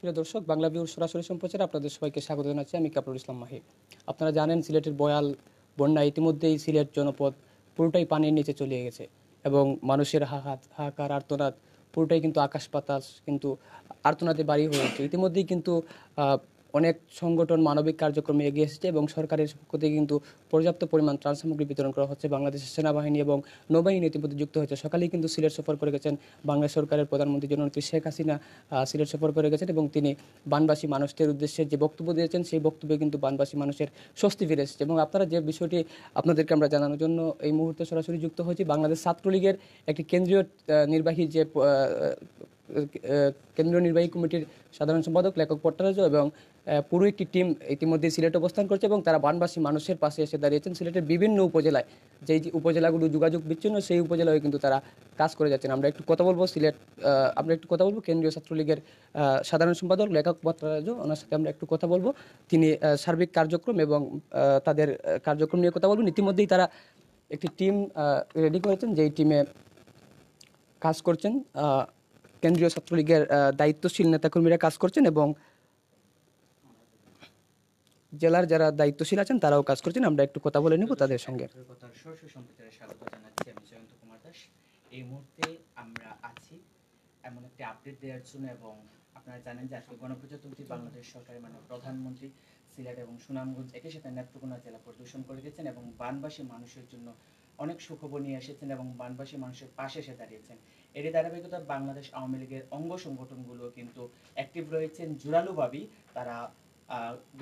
প্রিয় দর্শক বাংলা ভিউর সরাসরি সম্প্রচারে আপনাদের সবাইকে স্বাগত জানাচ্ছি আমি কাপুর ইসলাম মাহি আপনারা জানেন সিলেটের বয়াল বন্যা ইতিমধ্যেই সিলেট জনপদ পুরোটাই পানির নিচে চলে গেছে এবং মানুষের হাহাত হাহাকার আর্তনাদ পুরোটাই কিন্তু আকাশ পাতাস কিন্তু আর্তনাদে বাড়ি হয়ে গেছে ইতিমধ্যেই কিন্তু অনেক সংগঠন মানবিক কার্যক্রমে এগিয়ে এসেছে এবং সরকারের থেকে কিন্তু পর্যাপ্ত পরিমাণ ত্রাণ সামগ্রী বিতরণ করা হচ্ছে বাংলাদেশের সেনাবাহিনী এবং নৌবাহিনী ইতিমধ্যে যুক্ত হয়েছে সকালেই কিন্তু সিলেট সফর করে গেছেন বাংলাদেশ সরকারের প্রধানমন্ত্রী জননেত্রী শেখ হাসিনা সিলেট সফর করে গেছেন এবং তিনি বানবাসী মানুষদের উদ্দেশ্যে যে বক্তব্য দিয়েছেন সেই বক্তব্যে কিন্তু বানবাসী মানুষের স্বস্তি ফিরে এসেছে এবং আপনারা যে বিষয়টি আপনাদেরকে আমরা জানানোর জন্য এই মুহূর্তে সরাসরি যুক্ত হয়েছি বাংলাদেশ ছাত্রলীগের একটি কেন্দ্রীয় নির্বাহী যে কেন্দ্রীয় নির্বাহী কমিটির সাধারণ সম্পাদক লেখক পট্টারাজ এবং পুরো একটি টিম ইতিমধ্যে সিলেটে অবস্থান করছে এবং তারা বানবাসী মানুষের পাশে এসে দাঁড়িয়েছেন সিলেটের বিভিন্ন উপজেলায় যেই উপজেলাগুলো যোগাযোগ বিচ্ছিন্ন সেই উপজেলায় কিন্তু তারা কাজ করে যাচ্ছেন আমরা একটু কথা বলবো সিলেট আমরা একটু কথা বলবো কেন্দ্রীয় ছাত্রলীগের সাধারণ সম্পাদক লেখক ভট্টাচার্য ওনার সাথে আমরা একটু কথা বলবো তিনি সার্বিক কার্যক্রম এবং তাদের কার্যক্রম নিয়ে কথা বলবেন ইতিমধ্যেই তারা একটি টিম রেডি করেছেন যেই টিমে কাজ করছেন কেন্দ্রীয় ছাত্রলীগের দায়িত্বশীল নেতাকর্মীরা কাজ করছেন এবং জেলার যারা দায়িত্বশীল আছেন তারাও কাজ করছেন আমরা একটু কথা বলে নিব তাদের সঙ্গে এই মুহূর্তে আমরা আছি এমন একটি আপডেট দেওয়ার জন্য এবং আপনারা জানেন যে গণপ্রজাতন্ত্রী বাংলাদেশ মানে প্রধানমন্ত্রী সিলেট এবং সুনামগঞ্জ একই সাথে নেত্রকোনা জেলা পরিদর্শন করে গেছেন এবং বানবাসী মানুষের জন্য অনেক সুখবর নিয়ে এসেছেন এবং বানবাসী মানুষের পাশে এসে দাঁড়িয়েছেন এর ধারাবাহিকতা বাংলাদেশ আওয়ামী লীগের অঙ্গ সংগঠনগুলো কিন্তু অ্যাক্টিভ রয়েছেন জোরালোভাবেই তারা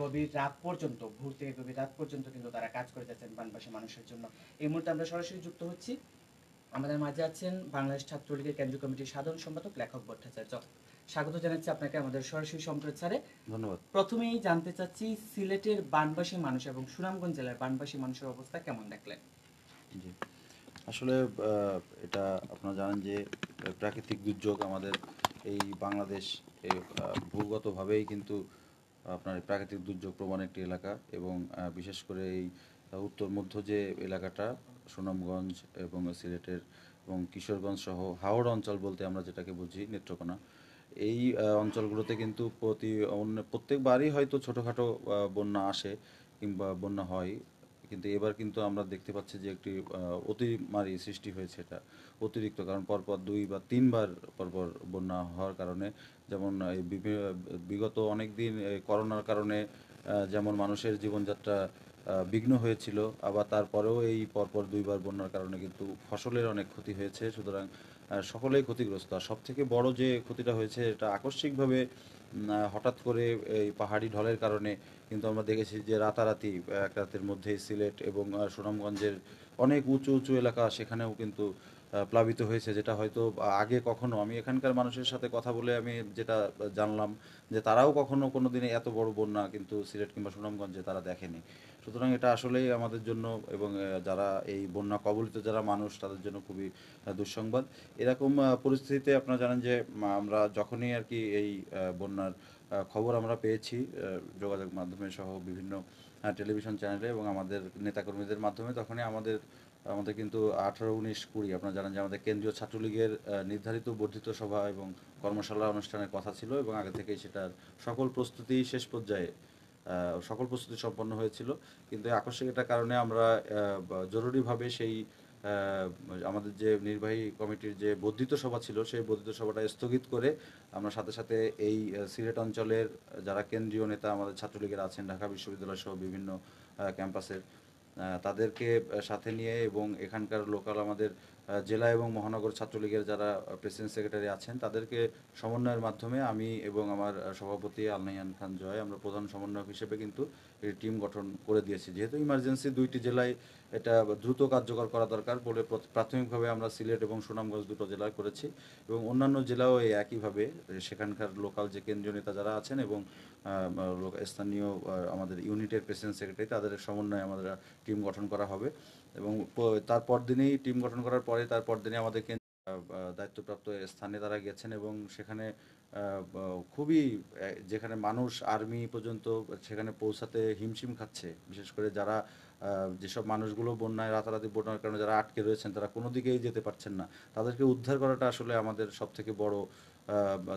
গভীর রাত পর্যন্ত ভোর থেকে গভীর রাত পর্যন্ত কিন্তু তারা কাজ করে যাচ্ছেন বানবাসী মানুষের জন্য এই মুহূর্তে আমরা সরাসরি যুক্ত হচ্ছি আমাদের মাঝে আছেন বাংলাদেশ ছাত্রলীগের কেন্দ্রীয় কমিটির সাধারণ সম্পাদক লেখক ভট্টাচার্য স্বাগত জানাচ্ছি আপনাকে আমাদের সরাসরি সম্প্রচারে ধন্যবাদ প্রথমেই জানতে চাচ্ছি সিলেটের বানবাসী মানুষ এবং সুনামগঞ্জ জেলার বানবাসী মানুষের অবস্থা কেমন দেখলেন জি আসলে এটা আপনারা জানেন যে প্রাকৃতিক দুর্যোগ আমাদের এই বাংলাদেশ ভূগতভাবেই কিন্তু আপনার প্রাকৃতিক দুর্যোগ প্রমাণ একটি এলাকা এবং বিশেষ করে এই উত্তর মধ্য যে এলাকাটা সুনামগঞ্জ এবং সিলেটের এবং কিশোরগঞ্জ সহ হাওড় অঞ্চল বলতে আমরা যেটাকে বুঝি নেত্রকোনা এই অঞ্চলগুলোতে কিন্তু প্রতি অন্য প্রত্যেকবারই হয়তো ছোটোখাটো বন্যা আসে কিংবা বন্যা হয় কিন্তু এবার কিন্তু আমরা দেখতে পাচ্ছি যে একটি অতিমারি সৃষ্টি হয়েছে এটা অতিরিক্ত কারণ পরপর দুই বা তিনবার পরপর বন্যা হওয়ার কারণে যেমন বিগত অনেক দিন করোনার কারণে যেমন মানুষের জীবনযাত্রা বিঘ্ন হয়েছিল আবার তারপরেও এই পরপর দুইবার বন্যার কারণে কিন্তু ফসলের অনেক ক্ষতি হয়েছে সুতরাং সকলেই ক্ষতিগ্রস্ত আর সবথেকে বড় যে ক্ষতিটা হয়েছে এটা আকস্মিকভাবে হঠাৎ করে এই পাহাড়ি ঢলের কারণে কিন্তু আমরা দেখেছি যে রাতারাতি এক রাতের মধ্যে সিলেট এবং সুনামগঞ্জের অনেক উঁচু উঁচু এলাকা সেখানেও কিন্তু প্লাবিত হয়েছে যেটা হয়তো আগে কখনো আমি এখানকার মানুষের সাথে কথা বলে আমি যেটা জানলাম যে তারাও কখনো কোনো দিনে এত বড় বন্যা কিন্তু সিলেট কিংবা সুনামগঞ্জে তারা দেখেনি সুতরাং এটা আসলেই আমাদের জন্য এবং যারা এই বন্যা কবলিত যারা মানুষ তাদের জন্য খুবই দুঃসংবাদ এরকম পরিস্থিতিতে আপনারা জানেন যে আমরা যখনই আর কি এই বন্যার খবর আমরা পেয়েছি যোগাযোগ মাধ্যমে সহ বিভিন্ন টেলিভিশন চ্যানেলে এবং আমাদের নেতাকর্মীদের মাধ্যমে তখনই আমাদের আমাদের কিন্তু আঠারো উনিশ কুড়ি আপনারা জানেন যে আমাদের কেন্দ্রীয় ছাত্রলীগের নির্ধারিত বর্ধিত সভা এবং কর্মশালা অনুষ্ঠানের কথা ছিল এবং আগে থেকে সেটার সকল প্রস্তুতি শেষ পর্যায়ে সকল প্রস্তুতি সম্পন্ন হয়েছিল কিন্তু আকস্মিক একটা কারণে আমরা জরুরিভাবে সেই আমাদের যে নির্বাহী কমিটির যে বর্ধিত সভা ছিল সেই বর্ধিত সভাটা স্থগিত করে আমরা সাথে সাথে এই সিলেট অঞ্চলের যারা কেন্দ্রীয় নেতা আমাদের ছাত্রলীগের আছেন ঢাকা বিশ্ববিদ্যালয় সহ বিভিন্ন ক্যাম্পাসের তাদেরকে সাথে নিয়ে এবং এখানকার লোকাল আমাদের জেলা এবং মহানগর ছাত্রলীগের যারা প্রেসিডেন্ট সেক্রেটারি আছেন তাদেরকে সমন্বয়ের মাধ্যমে আমি এবং আমার সভাপতি আলনাইয়ান খান জয় আমরা প্রধান সমন্বয়ক হিসেবে কিন্তু এই টিম গঠন করে দিয়েছি যেহেতু ইমার্জেন্সি দুইটি জেলায় এটা দ্রুত কার্যকর করা দরকার বলে প্রাথমিকভাবে আমরা সিলেট এবং সুনামগঞ্জ দুটো জেলায় করেছি এবং অন্যান্য জেলাও এই একইভাবে সেখানকার লোকাল যে কেন্দ্রীয় নেতা যারা আছেন এবং স্থানীয় আমাদের ইউনিটের প্রেসিডেন্ট সেক্রেটারি তাদের সমন্বয়ে আমাদের টিম গঠন করা হবে এবং তারপর দিনেই টিম গঠন করার পরে তারপর দিনে আমাদের দায়িত্বপ্রাপ্ত স্থানে তারা গেছেন এবং সেখানে খুবই যেখানে মানুষ আর্মি পর্যন্ত সেখানে পৌঁছাতে হিমশিম খাচ্ছে বিশেষ করে যারা যেসব মানুষগুলো বন্যায় রাতারাতি বন্যার কারণে যারা আটকে রয়েছেন তারা কোনো দিকেই যেতে পারছেন না তাদেরকে উদ্ধার করাটা আসলে আমাদের সব থেকে বড়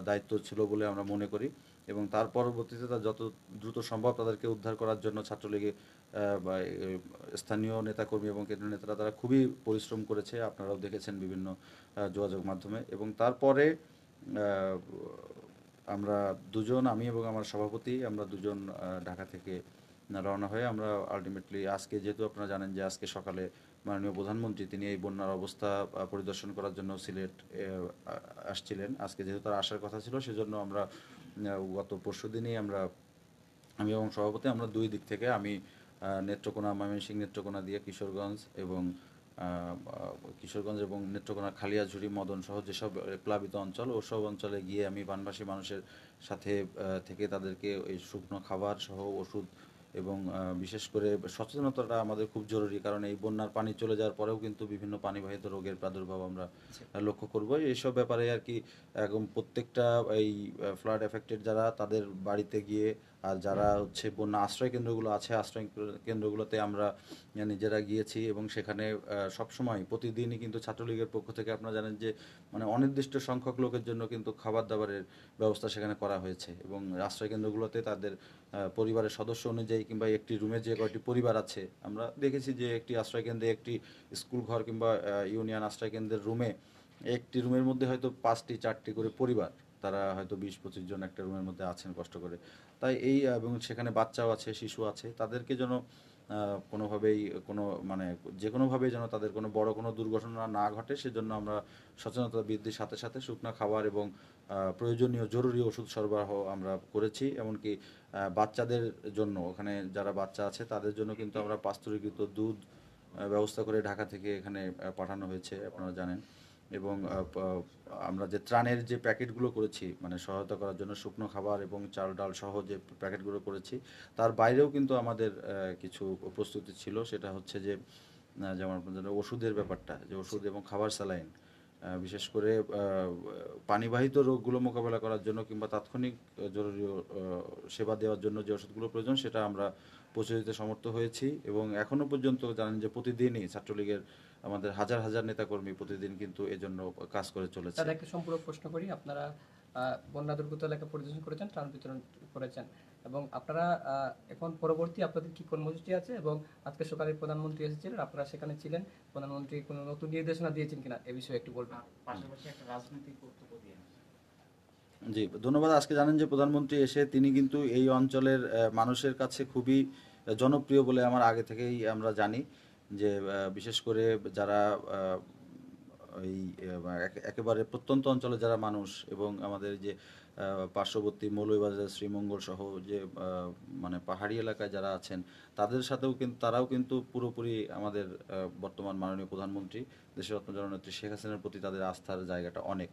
দায়িত্ব ছিল বলে আমরা মনে করি এবং তার পরবর্তীতে যত দ্রুত সম্ভব তাদেরকে উদ্ধার করার জন্য ছাত্রলীগে স্থানীয় নেতাকর্মী এবং কেন্দ্রীয় নেতারা তারা খুবই পরিশ্রম করেছে আপনারাও দেখেছেন বিভিন্ন যোগাযোগ মাধ্যমে এবং তারপরে আমরা দুজন আমি এবং আমার সভাপতি আমরা দুজন ঢাকা থেকে রওনা হয়ে আমরা আলটিমেটলি আজকে যেহেতু আপনারা জানেন যে আজকে সকালে মাননীয় প্রধানমন্ত্রী তিনি এই বন্যার অবস্থা পরিদর্শন করার জন্য সিলেট আসছিলেন আজকে যেহেতু তার আসার কথা ছিল সেজন্য আমরা গত পরশু দিনেই আমরা আমি এবং সভাপতি আমরা দুই দিক থেকে আমি নেত্রকোনা ময়মনসিংহ নেত্রকোনা দিয়ে কিশোরগঞ্জ এবং কিশোরগঞ্জ এবং নেত্রকোনা খালিয়াঝুড়ি মদন সহ যেসব প্লাবিত অঞ্চল ওসব অঞ্চলে গিয়ে আমি বানবাসী মানুষের সাথে থেকে তাদেরকে এই শুকনো খাবার সহ ওষুধ এবং বিশেষ করে সচেতনতাটা আমাদের খুব জরুরি কারণ এই বন্যার পানি চলে যাওয়ার পরেও কিন্তু বিভিন্ন পানিবাহিত রোগের প্রাদুর্ভাব আমরা লক্ষ্য করবো এইসব ব্যাপারে আর কি একদম প্রত্যেকটা এই ফ্লাড এফেক্টেড যারা তাদের বাড়িতে গিয়ে আর যারা হচ্ছে বন্যা আশ্রয় কেন্দ্রগুলো আছে আশ্রয় কেন্দ্রগুলোতে আমরা নিজেরা গিয়েছি এবং সেখানে সবসময় প্রতিদিনই কিন্তু ছাত্রলীগের পক্ষ থেকে আপনারা জানেন যে মানে অনির্দিষ্ট সংখ্যক লোকের জন্য কিন্তু খাবার দাবারের ব্যবস্থা সেখানে করা হয়েছে এবং আশ্রয় কেন্দ্রগুলোতে তাদের পরিবারের সদস্য অনুযায়ী কিংবা একটি রুমে যে কয়েকটি পরিবার আছে আমরা দেখেছি যে একটি আশ্রয় কেন্দ্রে একটি স্কুল ঘর কিংবা ইউনিয়ন আশ্রয় কেন্দ্রের রুমে একটি রুমের মধ্যে হয়তো পাঁচটি চারটি করে পরিবার তারা হয়তো বিশ পঁচিশ জন একটা রুমের মধ্যে আছেন কষ্ট করে তাই এই এবং সেখানে বাচ্চাও আছে শিশু আছে তাদেরকে যেন কোনোভাবেই কোনো মানে যে কোনোভাবে যেন তাদের কোনো বড় কোনো দুর্ঘটনা না ঘটে সেজন্য আমরা সচেতনতা বৃদ্ধির সাথে সাথে শুকনো খাবার এবং প্রয়োজনীয় জরুরি ওষুধ সরবরাহ আমরা করেছি এমনকি বাচ্চাদের জন্য ওখানে যারা বাচ্চা আছে তাদের জন্য কিন্তু আমরা পাস্তুরীকৃত দুধ ব্যবস্থা করে ঢাকা থেকে এখানে পাঠানো হয়েছে আপনারা জানেন এবং আমরা যে ত্রাণের যে প্যাকেটগুলো করেছি মানে সহায়তা করার জন্য শুকনো খাবার এবং চাল ডাল সহ যে প্যাকেটগুলো করেছি তার বাইরেও কিন্তু আমাদের কিছু প্রস্তুতি ছিল সেটা হচ্ছে যে যেমন ওষুধের ব্যাপারটা যে ওষুধ এবং খাবার স্যালাইন বিশেষ করে পানিবাহিত রোগগুলো মোকাবেলা করার জন্য কিংবা তাৎক্ষণিক জরুরি সেবা দেওয়ার জন্য যে ওষুধগুলো প্রয়োজন সেটা আমরা পৌঁছে দিতে সমর্থ হয়েছি এবং এখনও পর্যন্ত জানেন যে প্রতিদিনই ছাত্রলীগের আমাদের হাজার হাজার নেতাকর্মী প্রতিদিন কিন্তু এজন্য কাজ করে চলেছে আর একটা সম্পূর্ণ প্রশ্ন করি আপনারা বন্যা দুর্গত এলাকা পরিদর্শন করেছেন ত্রাণ বিতরণ করেছেন এবং আপনারা এখন পরবর্তী আপনাদের কি কর্মসূচি আছে এবং আজকে সকালে প্রধানমন্ত্রী এসেছিলেন আপনারা সেখানে ছিলেন প্রধানমন্ত্রী কোনো নতুন নির্দেশনা দিয়েছেন কিনা এ বিষয়ে একটু বলবেন পাশাপাশি একটা রাজনৈতিক জি ধন্যবাদ আজকে জানেন যে প্রধানমন্ত্রী এসে তিনি কিন্তু এই অঞ্চলের মানুষের কাছে খুবই জনপ্রিয় বলে আমার আগে থেকেই আমরা জানি যে বিশেষ করে যারা এই মানে একেবারে প্রত্যন্ত অঞ্চলে যারা মানুষ এবং আমাদের যে পার্শ্ববর্তী মৌলবাজার শ্রীমঙ্গল সহ যে মানে পাহাড়ি এলাকায় যারা আছেন তাদের সাথেও কিন্তু তারাও কিন্তু পুরোপুরি আমাদের বর্তমান মাননীয় প্রধানমন্ত্রী দেশের রত্ন জননেত্রী শেখ হাসিনার প্রতি তাদের আস্থার জায়গাটা অনেক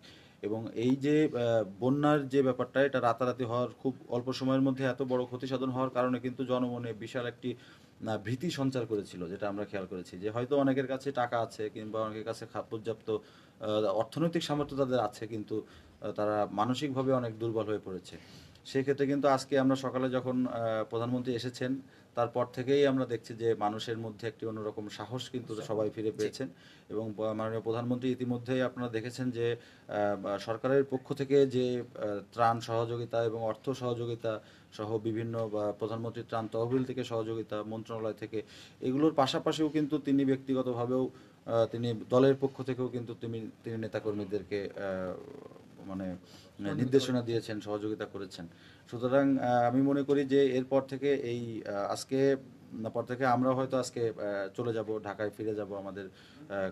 এবং এই যে বন্যার যে ব্যাপারটা এটা রাতারাতি হওয়ার খুব অল্প সময়ের মধ্যে এত বড় ক্ষতি সাধন হওয়ার কারণে কিন্তু জনমনে বিশাল একটি না ভীতি সঞ্চার করেছিল যেটা আমরা খেয়াল করেছি যে হয়তো অনেকের কাছে টাকা আছে কিংবা অনেকের কাছে পর্যাপ্ত অর্থনৈতিক সামর্থ্য তাদের আছে কিন্তু তারা মানসিকভাবে অনেক দুর্বল হয়ে পড়েছে সেক্ষেত্রে কিন্তু আজকে আমরা সকালে যখন প্রধানমন্ত্রী এসেছেন তারপর থেকেই আমরা দেখছি যে মানুষের মধ্যে একটি অন্যরকম সাহস কিন্তু সবাই ফিরে পেয়েছেন এবং মাননীয় প্রধানমন্ত্রী ইতিমধ্যেই আপনারা দেখেছেন যে সরকারের পক্ষ থেকে যে ত্রাণ সহযোগিতা এবং অর্থ সহযোগিতা সহ বিভিন্ন প্রধানমন্ত্রী ত্রাণ তহবিল থেকে সহযোগিতা মন্ত্রণালয় থেকে এগুলোর পাশাপাশিও কিন্তু তিনি ব্যক্তিগতভাবেও তিনি দলের পক্ষ থেকেও কিন্তু তিনি তিনি নেতাকর্মীদেরকে মানে নির্দেশনা দিয়েছেন সহযোগিতা করেছেন সুতরাং আমি মনে করি যে এরপর থেকে এই আজকে পর থেকে আমরা হয়তো আজকে চলে যাব ঢাকায় ফিরে যাব আমাদের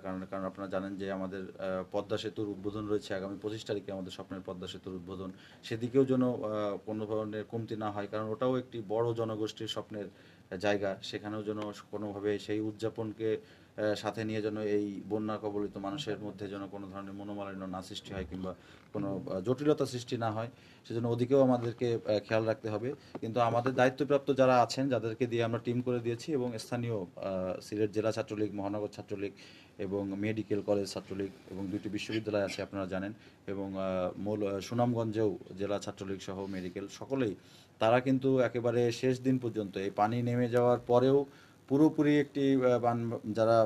কারণ কারণ আপনারা জানেন যে আমাদের পদ্মা সেতুর উদ্বোধন রয়েছে আগামী পঁচিশ তারিখে আমাদের স্বপ্নের পদ্মা সেতুর উদ্বোধন সেদিকেও যেন কোনো ধরনের কমতি না হয় কারণ ওটাও একটি বড় জনগোষ্ঠীর স্বপ্নের জায়গা সেখানেও যেন কোনোভাবে সেই উদযাপনকে সাথে নিয়ে যেন এই বন্যা কবলিত মানুষের মধ্যে যেন কোনো ধরনের মনোমালিন্য না সৃষ্টি হয় কিংবা কোনো জটিলতা সৃষ্টি না হয় সেজন্য ওদিকেও আমাদেরকে খেয়াল রাখতে হবে কিন্তু আমাদের দায়িত্বপ্রাপ্ত যারা আছেন যাদেরকে দিয়ে আমরা টিম করে দিয়েছি এবং স্থানীয় সিলেট জেলা ছাত্রলীগ মহানগর ছাত্রলীগ এবং মেডিকেল কলেজ ছাত্রলীগ এবং দুটি বিশ্ববিদ্যালয় আছে আপনারা জানেন এবং মূল সুনামগঞ্জেও জেলা ছাত্রলীগ সহ মেডিকেল সকলেই তারা কিন্তু একেবারে শেষ দিন পর্যন্ত এই পানি নেমে যাওয়ার পরেও পুরোপুরি একটি যারা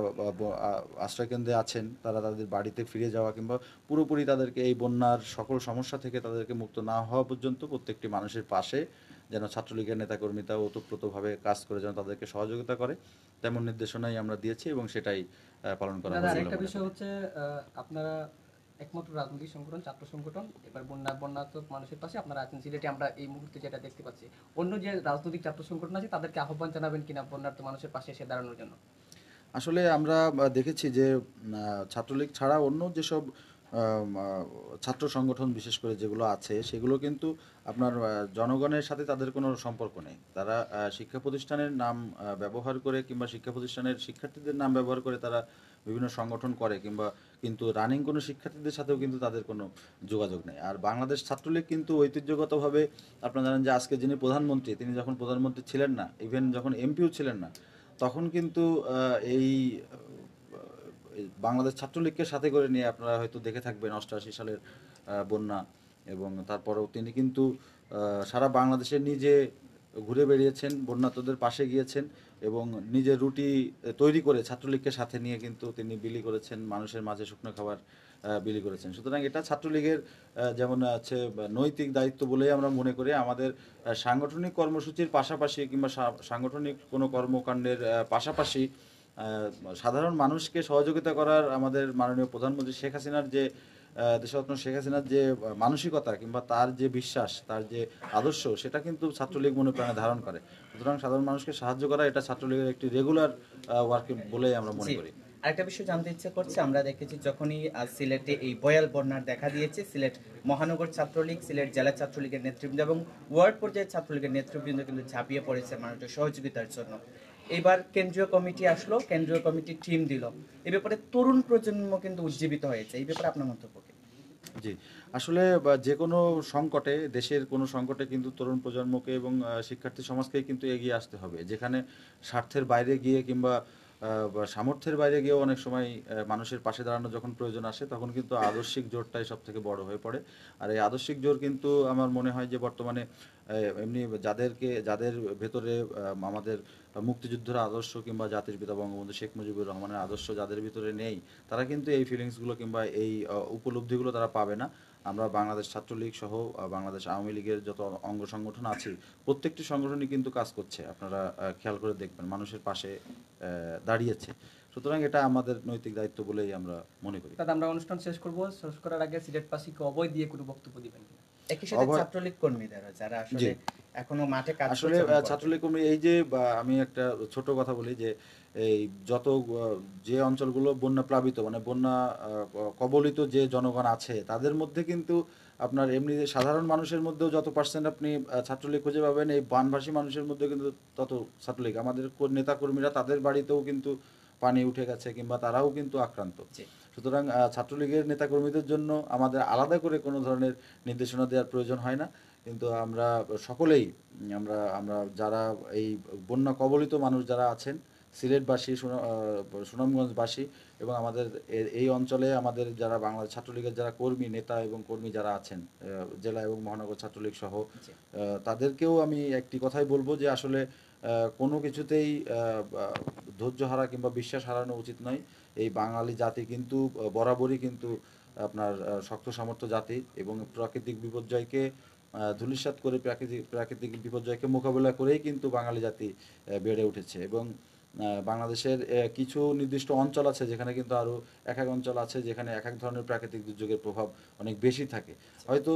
আশ্রয়কেন্দ্রে আছেন তারা তাদের বাড়িতে ফিরে যাওয়া কিংবা পুরোপুরি তাদেরকে এই বন্যার সকল সমস্যা থেকে তাদেরকে মুক্ত না হওয়া পর্যন্ত প্রত্যেকটি মানুষের পাশে যেন ছাত্রলীগের নেতাকর্মীরা ওতপ্রোতভাবে কাজ করে যেন তাদেরকে সহযোগিতা করে তেমন নির্দেশনাই আমরা দিয়েছি এবং সেটাই পালন করা একটা বিষয় হচ্ছে আপনারা একমাত্র রাজনৈতিক সংগঠন ছাত্র সংগঠন এবার বন্যা বন্যাত্মক মানুষের পাশে আপনারা আছেন সিলেটে আমরা এই মুহূর্তে যেটা দেখতে পাচ্ছি অন্য যে রাজনৈতিক ছাত্র সংগঠন আছে তাদেরকে আহ্বান জানাবেন কিনা বন্যার্থ মানুষের পাশে এসে দাঁড়ানোর জন্য আসলে আমরা দেখেছি যে ছাত্রলীগ ছাড়া অন্য যেসব ছাত্র সংগঠন বিশেষ করে যেগুলো আছে সেগুলো কিন্তু আপনার জনগণের সাথে তাদের কোনো সম্পর্ক নেই তারা শিক্ষা প্রতিষ্ঠানের নাম ব্যবহার করে কিংবা শিক্ষা প্রতিষ্ঠানের শিক্ষার্থীদের নাম ব্যবহার করে তারা বিভিন্ন সংগঠন করে কিংবা কিন্তু রানিং কোনো শিক্ষার্থীদের সাথেও কিন্তু তাদের কোনো যোগাযোগ নেই আর বাংলাদেশ ছাত্রলীগ কিন্তু ঐতিহ্যগতভাবে আপনারা জানেন যে আজকে যিনি প্রধানমন্ত্রী তিনি যখন প্রধানমন্ত্রী ছিলেন না ইভেন যখন এমপিও ছিলেন না তখন কিন্তু এই বাংলাদেশ ছাত্রলীগকে সাথে করে নিয়ে আপনারা হয়তো দেখে থাকবেন অষ্টআশি সালের বন্যা এবং তারপরেও তিনি কিন্তু সারা বাংলাদেশের নিজে ঘুরে বেড়িয়েছেন বন্যাতদের পাশে গিয়েছেন এবং নিজের রুটি তৈরি করে ছাত্রলীগকে সাথে নিয়ে কিন্তু তিনি বিলি করেছেন মানুষের মাঝে শুকনো খাবার বিলি করেছেন সুতরাং এটা ছাত্রলীগের যেমন আছে নৈতিক দায়িত্ব বলেই আমরা মনে করি আমাদের সাংগঠনিক কর্মসূচির পাশাপাশি কিংবা সাংগঠনিক কোনো কর্মকাণ্ডের পাশাপাশি সাধারণ মানুষকে সহযোগিতা করার আমাদের মাননীয় প্রধানমন্ত্রী শেখ হাসিনার যে দেশরত্ন শেখ হাসিনার যে মানসিকতা কিংবা তার যে বিশ্বাস তার যে আদর্শ সেটা কিন্তু ছাত্রলীগ মনে প্রাণে ধারণ করে সুতরাং সাধারণ মানুষকে সাহায্য করা এটা ছাত্রলীগের একটি রেগুলার ওয়ার্ক বলে আমরা মনে করি আরেকটা বিষয় জানতে ইচ্ছে করছে আমরা দেখেছি যখনই সিলেটে এই বয়াল বন্যার দেখা দিয়েছে সিলেট মহানগর ছাত্রলীগ সিলেট জেলা ছাত্রলীগের নেতৃবৃন্দ এবং ওয়ার্ড পর্যায়ের ছাত্রলীগের নেতৃবৃন্দ কিন্তু ঝাঁপিয়ে পড়েছে মানুষের সহযোগিতার জন্য এবার কেন্দ্রীয় কমিটি আসলো কেন্দ্রীয় কমিটি টিম দিল এ ব্যাপারে তরুণ প্রজন্ম কিন্তু উজ্জীবিত হয়েছে এই ব্যাপারে আপনার মন্তব্য কি জি আসলে যে কোনো সংকটে দেশের কোনো সংকটে কিন্তু তরুণ প্রজন্মকে এবং শিক্ষার্থী সমাজকে কিন্তু এগিয়ে আসতে হবে যেখানে স্বার্থের বাইরে গিয়ে কিংবা সামর্থ্যের বাইরে গিয়েও অনেক সময় মানুষের পাশে দাঁড়ানো যখন প্রয়োজন আসে তখন কিন্তু আদর্শিক জোরটাই সব থেকে বড় হয়ে পড়ে আর এই আদর্শিক জোর কিন্তু আমার মনে হয় যে বর্তমানে এমনি যাদেরকে যাদের ভেতরে আমাদের মুক্তিযুদ্ধের আদর্শ কিংবা জাতির পিতা বঙ্গবন্ধু শেখ মুজিবুর রহমানের আদর্শ যাদের ভিতরে নেই তারা কিন্তু এই ফিলিংসগুলো কিংবা এই উপলব্ধিগুলো তারা পাবে না আমরা বাংলাদেশ ছাত্রলীগ সহ বাংলাদেশ আওয়ামী লীগের যত অঙ্গ সংগঠন আছে প্রত্যেকটি সংগঠনই কিন্তু কাজ করছে আপনারা খেয়াল করে দেখবেন মানুষের পাশে দাঁড়িয়েছে সুতরাং এটা আমাদের নৈতিক দায়িত্ব বলেই আমরা মনে করি দাদা আমরা অনুষ্ঠান শেষ করব শেষ করার আগে সিলেট পাশিকে অবয় দিয়ে কোনো বক্তব্য দিবেন একই সাথে ছাত্রলীগ কর্মীদের যারা আসলে এখনো মাঠে কাজ আসলে ছাত্রলীগ কর্মী এই যে আমি একটা ছোট কথা বলি যে এই যত যে অঞ্চলগুলো বন্যা প্লাবিত মানে বন্যা কবলিত যে জনগণ আছে তাদের মধ্যে কিন্তু আপনার এমনি সাধারণ মানুষের মধ্যেও যত পার্সেন্ট আপনি ছাত্রলীগ খুঁজে পাবেন এই বানভাসী মানুষের মধ্যে কিন্তু তত ছাত্রলীগ আমাদের নেতাকর্মীরা তাদের বাড়িতেও কিন্তু পানি উঠে গেছে কিংবা তারাও কিন্তু আক্রান্ত সুতরাং ছাত্রলীগের নেতাকর্মীদের জন্য আমাদের আলাদা করে কোনো ধরনের নির্দেশনা দেওয়ার প্রয়োজন হয় না কিন্তু আমরা সকলেই আমরা আমরা যারা এই বন্যা কবলিত মানুষ যারা আছেন সিলেটবাসী সুনামগঞ্জবাসী এবং আমাদের এই অঞ্চলে আমাদের যারা বাংলাদেশ ছাত্রলীগের যারা কর্মী নেতা এবং কর্মী যারা আছেন জেলা এবং মহানগর ছাত্রলীগ সহ তাদেরকেও আমি একটি কথাই বলবো যে আসলে কোনো কিছুতেই ধৈর্য হারা কিংবা বিশ্বাস হারানো উচিত নয় এই বাঙালি জাতি কিন্তু বরাবরই কিন্তু আপনার শক্ত সামর্থ্য জাতি এবং প্রাকৃতিক বিপর্যয়কে ধূলিসাৎ করে প্রাকৃতিক প্রাকৃতিক বিপর্যয়কে মোকাবেলা করেই কিন্তু বাঙালি জাতি বেড়ে উঠেছে এবং বাংলাদেশের কিছু নির্দিষ্ট অঞ্চল আছে যেখানে কিন্তু আরও এক এক অঞ্চল আছে যেখানে এক এক ধরনের প্রাকৃতিক দুর্যোগের প্রভাব অনেক বেশি থাকে হয়তো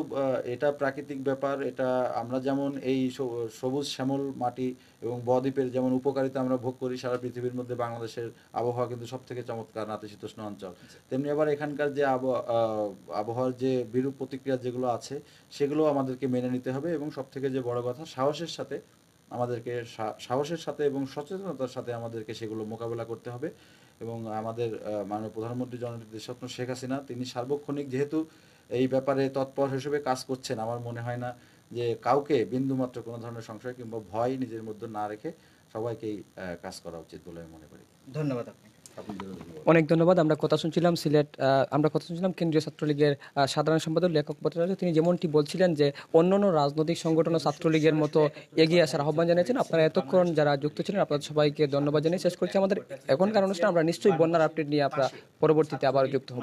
এটা প্রাকৃতিক ব্যাপার এটা আমরা যেমন এই সবুজ শ্যামল মাটি এবং বদ্বীপের যেমন উপকারিতা আমরা ভোগ করি সারা পৃথিবীর মধ্যে বাংলাদেশের আবহাওয়া কিন্তু সব থেকে চমৎকার নাতিশীতোষ্ণ অঞ্চল আচ্ছা। তেমনি আবার এখানকার যে আবহাওয়ার যে বিরূপ প্রতিক্রিয়া যেগুলো আছে সেগুলো আমাদেরকে মেনে নিতে হবে এবং সব থেকে যে বড় কথা সাহসের সাথে আমাদেরকে সাহসের সাথে এবং সচেতনতার সাথে আমাদেরকে সেগুলো মোকাবেলা করতে হবে এবং আমাদের মাননীয় প্রধানমন্ত্রী স্বপ্ন শেখ হাসিনা তিনি সার্বক্ষণিক যেহেতু এই ব্যাপারে তৎপর হিসেবে কাজ করছেন আমার মনে হয় না যে কাউকে বিন্দুমাত্র কোনো ধরনের সংশয় কিংবা ভয় নিজের মধ্যে না রেখে সবাইকেই কাজ করা উচিত বলে আমি মনে করি ধন্যবাদ আপনাকে অনেক ধন্যবাদ আমরা কথা শুনছিলাম সিলেট আমরা কথা শুনছিলাম কেন্দ্রীয় ছাত্রলীগের সাধারণ সম্পাদক লেখক ভট্টাচার্য তিনি যেমনটি বলছিলেন যে অন্যান্য রাজনৈতিক সংগঠন ও ছাত্রলীগের মতো এগিয়ে আসার আহ্বান জানিয়েছেন আপনারা এতক্ষণ যারা যুক্ত ছিলেন আপনাদের সবাইকে ধন্যবাদ জানিয়ে শেষ করছি আমাদের এখনকার অনুষ্ঠান আমরা নিশ্চয়ই বন্যার আপডেট নিয়ে আমরা পরবর্তীতে আবার যুক্ত হব